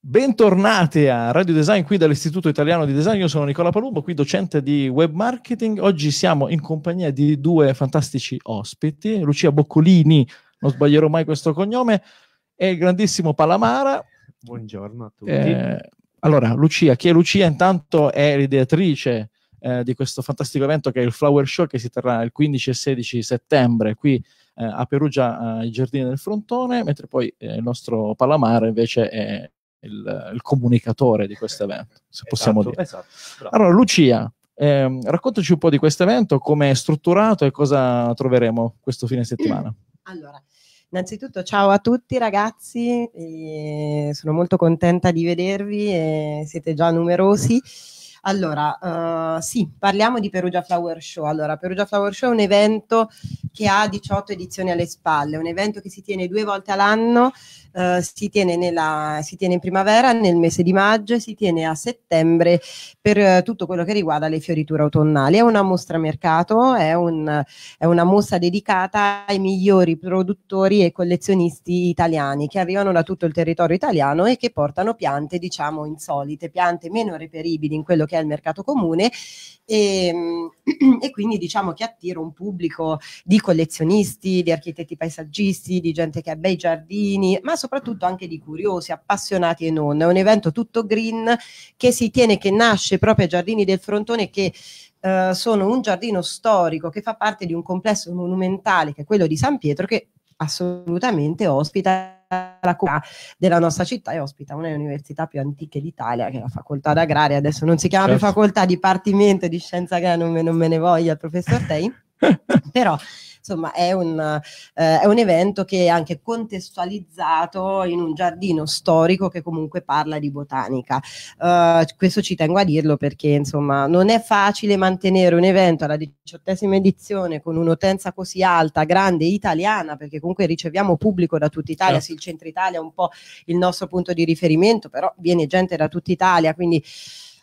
Bentornati a Radio Design qui dall'Istituto Italiano di Design, io sono Nicola Palumbo, qui docente di web marketing. Oggi siamo in compagnia di due fantastici ospiti, Lucia Boccolini, non sbaglierò mai questo cognome, e il grandissimo Palamara. Buongiorno a tutti. Eh, allora, Lucia, chi è Lucia? Intanto è l'ideatrice eh, di questo fantastico evento che è il Flower Show che si terrà il 15 e 16 settembre qui eh, a Perugia, ai eh, Giardini del Frontone, mentre poi eh, il nostro Palamara invece è il, il comunicatore di questo eh, evento, se possiamo esatto, dire. Esatto, allora, Lucia, eh, raccontaci un po' di questo evento, come è strutturato e cosa troveremo questo fine settimana. Allora, innanzitutto ciao a tutti ragazzi, eh, sono molto contenta di vedervi, eh, siete già numerosi. Allora, uh, sì, parliamo di Perugia Flower Show. Allora, Perugia Flower Show è un evento che ha 18 edizioni alle spalle, un evento che si tiene due volte all'anno, uh, si, tiene nella, si, tiene in primavera, nel mese di maggio e si tiene a settembre per uh, tutto quello che riguarda le fioriture autunnali. È una mostra mercato, è, un, è una mostra dedicata ai migliori produttori e collezionisti italiani che arrivano da tutto il territorio italiano e che portano piante, diciamo, insolite, piante meno reperibili in quello che è che è il mercato comune e, ehm, e, quindi diciamo che attira un pubblico di collezionisti, di architetti paesaggisti, di gente che ha bei giardini, ma soprattutto anche di curiosi, appassionati e non. È un evento tutto green che si tiene, che nasce proprio ai giardini del frontone che eh, sono un giardino storico che fa parte di un complesso monumentale che è quello di San Pietro che assolutamente ospita la comunità della nostra città e ospita una delle università più antiche d'Italia, che è la facoltà d'agraria, adesso non si chiama certo. più facoltà, dipartimento di scienza agraria, non me, non me ne voglia il professor Tei. Però insomma è un, eh, è un, evento che è anche contestualizzato in un giardino storico che comunque parla di botanica. Uh, questo ci tengo a dirlo perché insomma non è facile mantenere un evento alla diciottesima edizione con un'utenza così alta, grande, italiana, perché comunque riceviamo pubblico da tutta Italia, certo. sì il centro Italia è un po' il nostro punto di riferimento, però viene gente da tutta Italia, quindi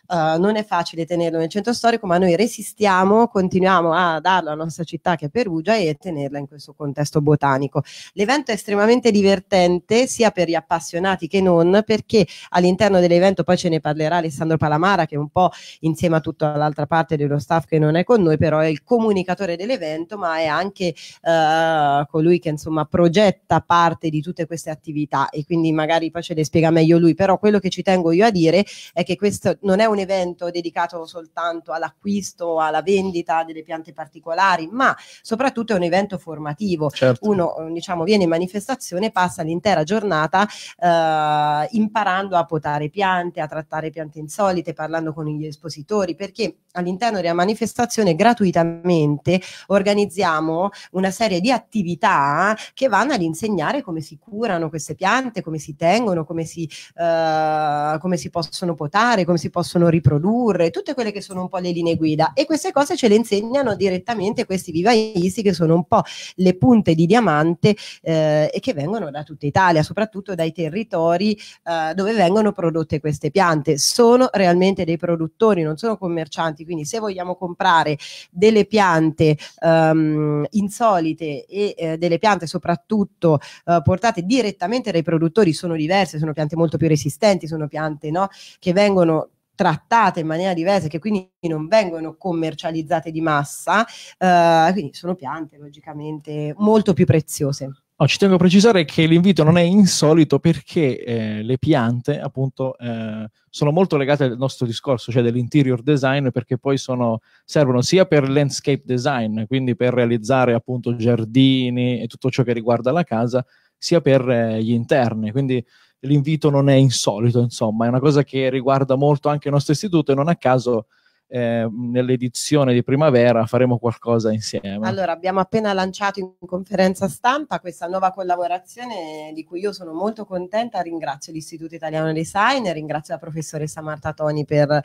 uh, non è facile tenerlo nel centro storico, ma noi resistiamo, continuiamo a darlo alla nostra città che è Perugia e tenerla in questo contesto botanico. L'evento è estremamente divertente sia per gli appassionati che non, perché all'interno dell'evento poi ce ne parlerà Alessandro Palamara, che è un po' insieme a tutta l'altra parte dello staff che non è con noi, però è il comunicatore dell'evento, ma è anche uh, colui che insomma progetta parte di tutte queste attività e quindi magari poi ce le spiega meglio lui, però quello che ci tengo io a dire è che questo non è un un evento dedicato soltanto all'acquisto, alla vendita delle piante particolari, ma soprattutto è un evento formativo. Certo. Uno eh, diciamo, viene in manifestazione, passa l'intera giornata eh, imparando a potare piante, a trattare piante insolite, parlando con gli espositori, perché all'interno della manifestazione gratuitamente organizziamo una serie di attività che vanno ad insegnare come si curano queste piante, come si tengono, come si, eh, come si possono potare, come si possono devono riprodurre, tutte quelle che sono un po' le linee guida e queste cose ce le insegnano direttamente questi vivaisti che sono un po' le punte di diamante eh, e che vengono da tutta Italia, soprattutto dai territori eh, dove vengono prodotte queste piante. Sono realmente dei produttori, non sono commercianti, quindi se vogliamo comprare delle piante ehm, insolite e eh, delle piante soprattutto eh, portate direttamente dai produttori, sono diverse, sono piante molto più resistenti, sono piante no, che vengono trattate in maniera diversa, che quindi non vengono commercializzate di massa, eh, quindi sono piante logicamente molto più preziose. Oh, ci tengo a precisare che l'invito non è insolito perché eh, le piante, appunto, eh, sono molto legate al nostro discorso, cioè dell'interior design, perché poi sono, servono sia per landscape design, quindi per realizzare appunto giardini e tutto ciò che riguarda la casa, sia per eh, gli interni. Quindi l'invito non è insolito, insomma, è una cosa che riguarda molto anche il nostro istituto e non a caso eh, nell'edizione di primavera faremo qualcosa insieme. Allora, abbiamo appena lanciato in conferenza stampa questa nuova collaborazione di cui io sono molto contenta. Ringrazio l'Istituto Italiano Design, ringrazio la professoressa Marta Toni per eh,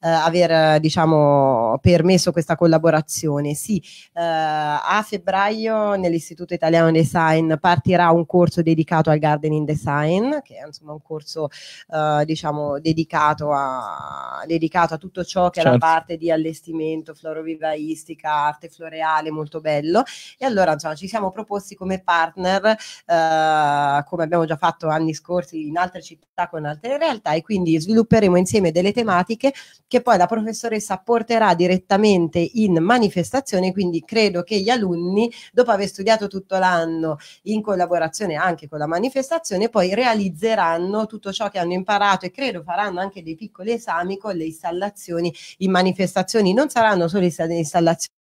aver diciamo, permesso questa collaborazione. Sì, eh, a febbraio nell'Istituto Italiano Design partirà un corso dedicato al gardening design, che è insomma un corso eh, diciamo, dedicato, a, dedicato a tutto ciò che certo. è parte parte di allestimento florovivaistica, arte floreale, molto bello. E allora insomma, ci siamo proposti come partner, eh, come abbiamo già fatto anni scorsi in altre città con altre realtà, e quindi svilupperemo insieme delle tematiche che poi la professoressa porterà direttamente in manifestazione. Quindi credo che gli alunni, dopo aver studiato tutto l'anno in collaborazione anche con la manifestazione, poi realizzeranno tutto ciò che hanno imparato e credo faranno anche dei piccoli esami con le installazioni in manifestazioni non saranno solo installazioni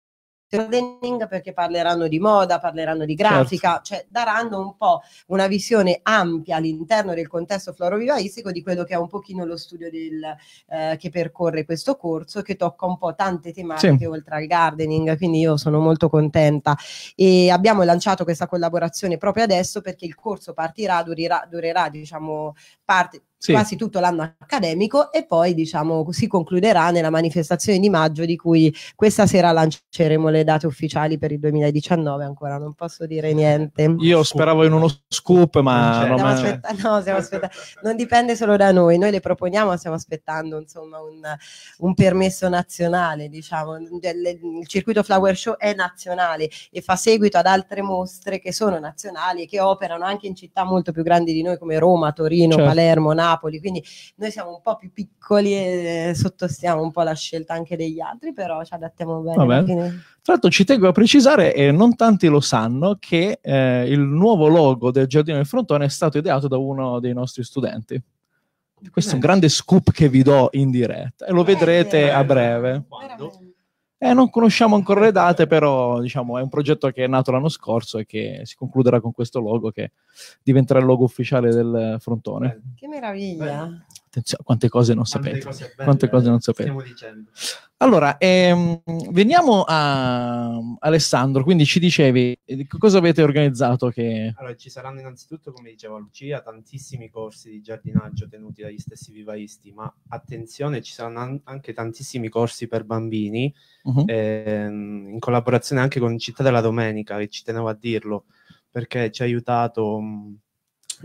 perché parleranno di moda, parleranno di grafica, certo. cioè daranno un po' una visione ampia all'interno del contesto florovivaistico di quello che è un pochino lo studio del, eh, che percorre questo corso che tocca un po' tante tematiche sì. oltre al gardening, quindi io sono molto contenta e abbiamo lanciato questa collaborazione proprio adesso perché il corso partirà, durerà, durerà diciamo parte sì. quasi tutto l'anno accademico e poi diciamo si concluderà nella manifestazione di maggio di cui questa sera lanceremo le date ufficiali per il 2019 ancora non posso dire niente io speravo in uno scoop ma non, non, aspetta, no, aspetta, non dipende solo da noi noi le proponiamo stiamo aspettando insomma un, un permesso nazionale diciamo il circuito flower show è nazionale e fa seguito ad altre mostre che sono nazionali e che operano anche in città molto più grandi di noi come Roma Torino certo. Palermo Napoli Napoli, quindi noi siamo un po' più piccoli e eh, sottostiamo un po' la scelta anche degli altri, però ci adattiamo bene. Tra l'altro ci tengo a precisare, e non tanti lo sanno, che eh, il nuovo logo del Giardino del Frontone è stato ideato da uno dei nostri studenti. Questo è un grande scoop che vi do in diretta e lo vedrete a breve. Quando? Eh, non conosciamo ancora le date, però diciamo, è un progetto che è nato l'anno scorso e che si concluderà con questo logo che diventerà il logo ufficiale del frontone. Che meraviglia! Attenzione, quante cose non quante sapete. Cose belle, quante cose eh, non sapete. Stiamo dicendo. Allora, ehm, veniamo a Alessandro, quindi ci dicevi eh, cosa avete organizzato? Che... Allora, ci saranno innanzitutto, come diceva Lucia, tantissimi corsi di giardinaggio tenuti dagli stessi vivaisti, ma attenzione, ci saranno anche tantissimi corsi per bambini, uh-huh. ehm, in collaborazione anche con Città della Domenica, che ci tenevo a dirlo, perché ci ha aiutato... Mh,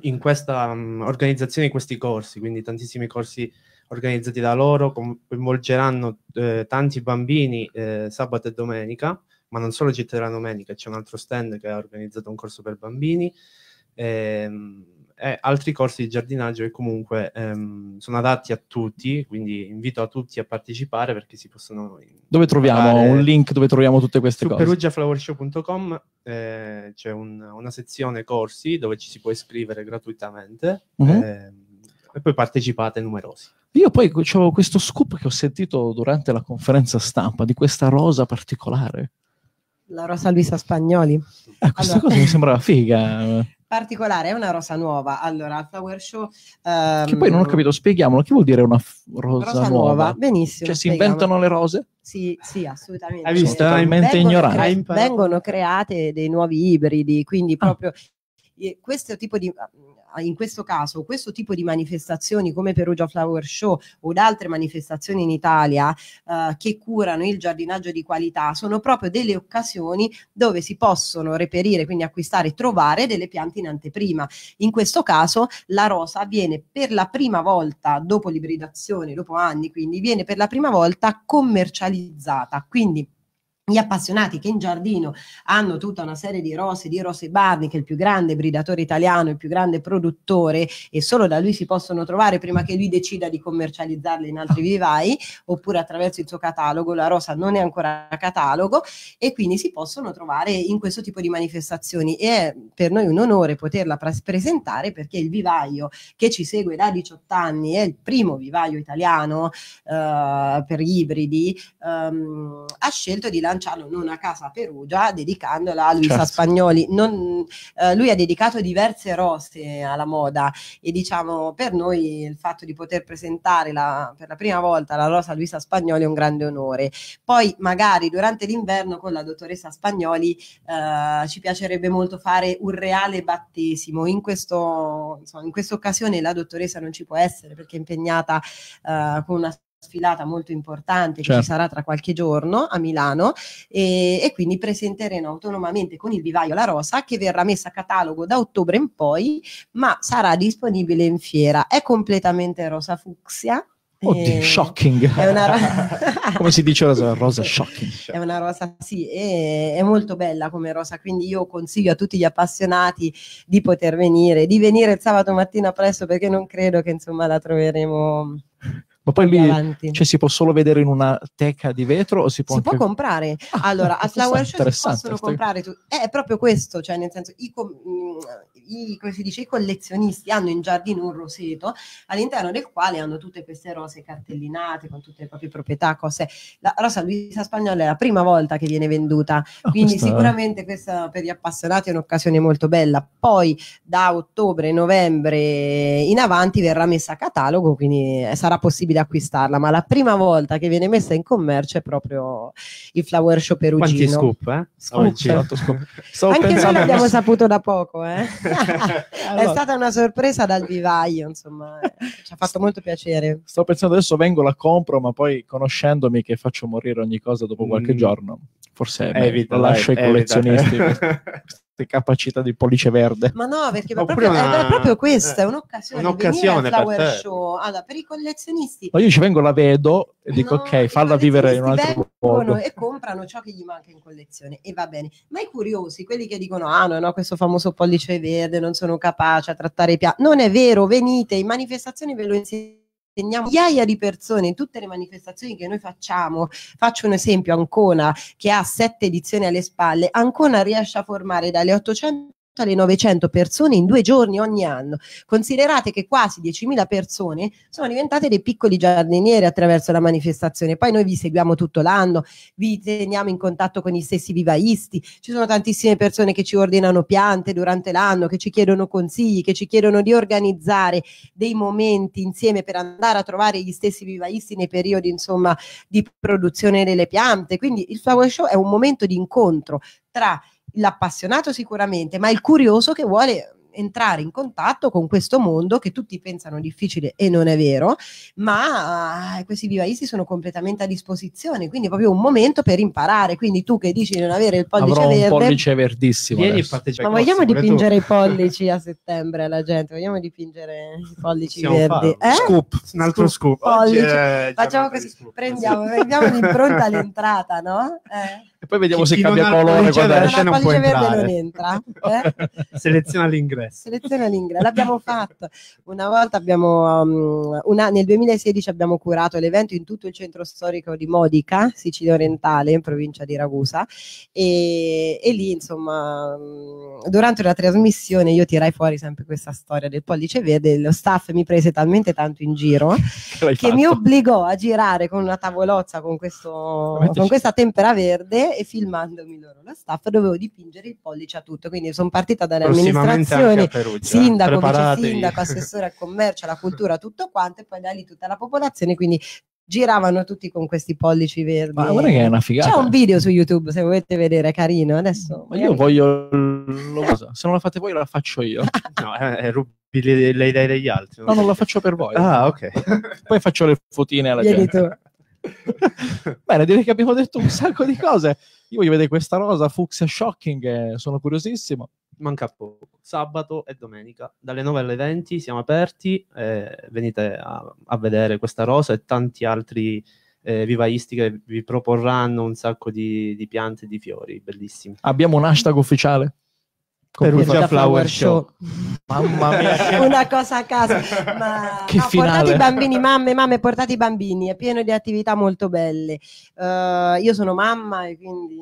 in questa um, organizzazione di questi corsi, quindi tantissimi corsi organizzati da loro, coinvolgeranno eh, tanti bambini eh, sabato e domenica, ma non solo Città della Domenica, c'è un altro stand che ha organizzato un corso per bambini. Ehm, eh, altri corsi di giardinaggio che comunque ehm, sono adatti a tutti, quindi invito a tutti a partecipare perché si possono... Dove troviamo un link dove troviamo tutte queste su cose? perugiaflowershow.com eh, c'è un, una sezione corsi dove ci si può iscrivere gratuitamente uh-huh. eh, e poi partecipate numerosi. Io poi ho questo scoop che ho sentito durante la conferenza stampa di questa rosa particolare. La rosa Luisa Spagnoli. Eh, questa allora. cosa mi sembrava figa. particolare, è una rosa nuova. Allora, al Flower Show... Um, che poi non ho ehm, capito, spieghiamolo, che vuol dire una f- rosa, rosa, nuova? nuova? Benissimo. Cioè si inventano le rose? Sì, sì, assolutamente. Hai visto, veramente ignorante. Cre- vengono create dei nuovi ibridi, quindi ah. proprio ah questo tipo di, eh, in questo caso, questo tipo di manifestazioni come Perugia Flower Show o altre manifestazioni in Italia eh, che curano il giardinaggio di qualità sono proprio delle occasioni dove si possono reperire, quindi acquistare e trovare delle piante in anteprima. In questo caso la rosa viene per la prima volta dopo l'ibridazione, dopo anni, quindi viene per la prima volta commercializzata. Quindi gli appassionati che in giardino hanno tutta una serie di rose, di rose Barney, che è il più grande bridatore italiano, il più grande produttore e solo da lui si possono trovare prima che lui decida di commercializzarle in altri vivai oppure attraverso il suo catalogo, la rosa non è ancora catalogo e quindi si possono trovare in questo tipo di manifestazioni e è per noi un onore poterla presentare perché il vivaio che ci segue da 18 anni è il primo vivaio italiano eh, per ibridi, ehm, ha scelto di lavorare lanciarlo non a casa a Perugia, dedicandola a Luisa certo. Spagnoli. Non, eh, lui ha dedicato diverse rose alla moda e diciamo per noi il fatto di poter presentare la, per la prima volta la rosa Luisa Spagnoli è un grande onore. Poi magari durante l'inverno con la dottoressa Spagnoli eh, ci piacerebbe molto fare un reale battesimo. In, questo, insomma, in questa occasione la dottoressa non ci può essere perché è impegnata eh, con una sfilata molto importante certo. che ci certo. sarà tra qualche giorno a Milano e, e, quindi presenteremo autonomamente con il vivaio La Rosa che verrà messa a catalogo da ottobre in poi ma sarà disponibile in fiera. È completamente rosa fucsia. Oddio, eh, shocking! È una ro- come si dice rosa, rosa shocking? È una rosa, sì, è, è, molto bella come rosa, quindi io consiglio a tutti gli appassionati di poter venire, di venire il sabato mattina presto perché non credo che insomma la troveremo ma poi lì cioè, si può solo vedere in una teca di vetro o si può, si anche... può comprare. Ah, allora, a Flower Show si possono comprare tu... è proprio questo, cioè nel senso i, com... Mm, i, come si dice, i collezionisti hanno in giardino un roseto all'interno del quale hanno tutte queste rose cartellinate con tutte le proprie proprietà, cose. La rosa Luisa Spagnola è la prima volta che viene venduta, ah, quindi questa sicuramente questa per gli appassionati è un'occasione molto bella. Poi da ottobre, novembre in avanti verrà messa a catalogo, quindi eh, sarà possibile acquistarla, ma la prima volta che viene messa in commercio è proprio il flower show perugino. Quanti scoop, eh? Scoop. Oh, scoop. Anche se l'abbiamo saputo da poco, eh? allora. È stata una sorpresa dal vivaio, insomma, eh. ci ha fatto molto piacere. Sto pensando adesso vengo, la compro, ma poi conoscendomi che faccio morire ogni cosa dopo qualche mm. giorno, forse evita, la lascio evita, ai collezionisti. Evita. queste capacità del pollice verde. Ma no, perché ma proprio, eh, una... è proprio questa, è un'occasione. Un'occasione per flower te. show. Allora, per i collezionisti. Ma io ci vengo, la vedo e dico no, ok, falla vivere in un altro luogo. E comprano ciò che gli manca in collezione e va bene. Ma i curiosi, quelli che dicono ah no, no, questo famoso pollice verde, non sono capace a trattare i piatti. Non è vero, venite, in manifestazioni ve lo insegnano teniamo migliaia di persone in tutte le manifestazioni che noi facciamo. Faccio un esempio, Ancona, che ha sette edizioni alle spalle, Ancona riesce a formare dalle 800 alle 900 persone in due giorni ogni anno. Considerate che quasi 10.000 persone sono diventate dei piccoli giardinieri attraverso la manifestazione. Poi noi vi seguiamo tutto l'anno, vi teniamo in contatto con i stessi vivaisti, ci sono tantissime persone che ci ordinano piante durante l'anno, che ci chiedono consigli, che ci chiedono di organizzare dei momenti insieme per andare a trovare gli stessi vivaisti nei periodi insomma di produzione delle piante. Quindi il flower show è un momento di incontro tra l'appassionato sicuramente, ma il curioso che vuole entrare in contatto con questo mondo che tutti pensano difficile e non è vero, ma uh, questi vivaisti sono completamente a disposizione, quindi è proprio un momento per imparare. Quindi tu che dici di non avere il pollice Avrò verde, un pollice verdissimo. Vieni partecipa. Ma vogliamo dipingere tu. i pollici a settembre alla gente, vogliamo dipingere i pollici Siamo verdi. Eh? Scoop, un altro scoop. scoop. È... Facciamo così, prendiamo, prendiamo l'impronta all'entrata, no? Eh poi vediamo chi, se chi cambia colore quando esce. Non può entrare. Non entra, eh? Seleziona l'ingresso. Seleziona l'ingresso, l'abbiamo fatto. Una volta abbiamo, um, una, nel 2016 abbiamo curato l'evento in tutto il centro storico di Modica, Sicilia orientale, in provincia di Ragusa, e, e lì insomma mm, durante la trasmissione io tirai fuori sempre questa storia del pollice verde, lo staff mi prese talmente tanto in giro che, che mi obbligò a girare con una tavolozza con, questo, con questa tempera verde e filmandomi loro la staff dovevo dipingere il pollice a tutto. Quindi sono partita dalle amministrazioni, sindaco, sindaco, assessore al commercio, alla cultura, tutto quanto e poi da lì tutta la popolazione. Quindi giravano tutti con questi pollici verdi. Ma guarda che è una figata. C'è un video su YouTube se volete vedere, carino. Adesso. Ma io voglio. Se non la fate voi, la faccio io. no, è eh, eh, rubi le idee degli altri. No, non la faccio per voi. Ah, ok. Poi faccio le fotine alla Vieni gente. Tu. Bene, direi che abbiamo detto un sacco di cose. Io voglio vedere questa rosa fucsia shocking, eh, sono curiosissimo. Manca poco. Sabato e domenica, dalle 9 alle 20 siamo aperti, eh, venite a, a, vedere questa rosa e tanti altri eh, vivaisti che vi proporranno un sacco di, di piante e di fiori, bellissimi. Abbiamo un hashtag ufficiale? Perugia Flower Show. Mamma mia. Una cosa a casa. Ma... Che no, portate i bambini, mamme, mamme, portate i bambini. È pieno di attività molto belle. Uh, io sono mamma e quindi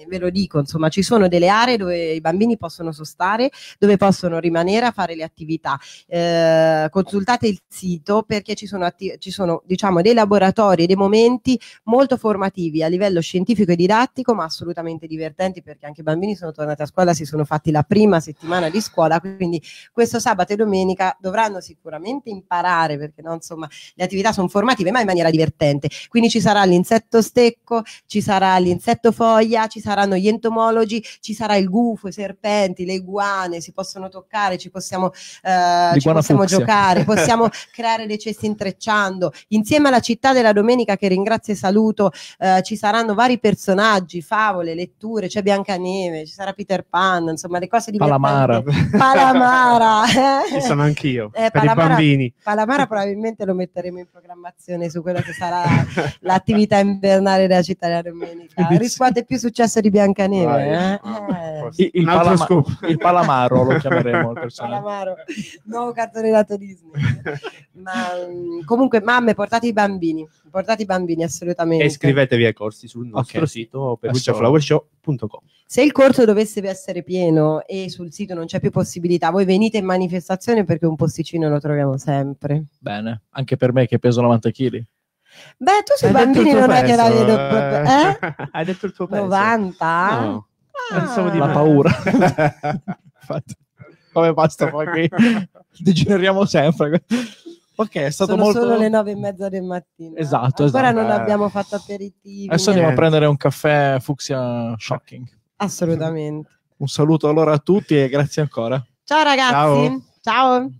eh, ve lo dico, insomma, ci sono delle aree dove i bambini possono sostare, dove possono rimanere a fare le attività. Eh, consultate il sito perché ci sono, ci sono diciamo, dei laboratori, dei momenti molto formativi a livello scientifico e didattico, ma assolutamente divertenti perché anche i bambini sono tornati a scuola, si sono fatti la prima settimana di scuola, quindi questo sabato e domenica dovranno sicuramente imparare perché no, insomma, le attività sono formative, ma in maniera divertente. Quindi ci sarà l'insetto stecco, ci sarà l'insetto foglia, ci sarà saranno gli entomologi, ci sarà il gufo, i serpenti, le iguane, si possono toccare, ci possiamo, eh, ci possiamo giocare, possiamo creare le ceste intrecciando. Insieme alla città della domenica che ringrazio e saluto eh, ci saranno vari personaggi, favole, letture, c'è Biancaneve, ci sarà Peter Pan, insomma le cose di Palamara. Palamara. Eh. ci sono anch'io, eh, per Palamara, i bambini. Palamara probabilmente lo metteremo in programmazione su quello che sarà l'attività invernale della città della domenica. Riscuote più successo rosso di Biancaneve. Eh? Eh. Il, palama- il, Palamaro lo chiameremo. Il Palamaro, nuovo cartone dato Disney. Ma, mm, comunque, mamme, portate i bambini, portate i bambini assolutamente. E iscrivetevi ai corsi sul nostro okay. sito perugiaflowershow.com. Se il corso dovesse essere pieno e sul sito non c'è più possibilità, voi venite in manifestazione perché un posticino lo troviamo sempre. Bene, anche per me che peso 90 kg. Beh, tu sui hai bambini non hai gliel'hai eh? eh? Hai detto il tuo peso. 90? No. Ah. Pensavo di la paura. Come basta, poi qui degeneriamo sempre. Ok, è stato Sono molto... solo le nove e mezza del mattino. Esatto, Ancora esatto. non abbiamo fatto aperitivi. Adesso andiamo a prendere un caffè fucsia shocking. Assolutamente. Un saluto allora a tutti e grazie ancora. Ciao ragazzi. Ciao. Ciao.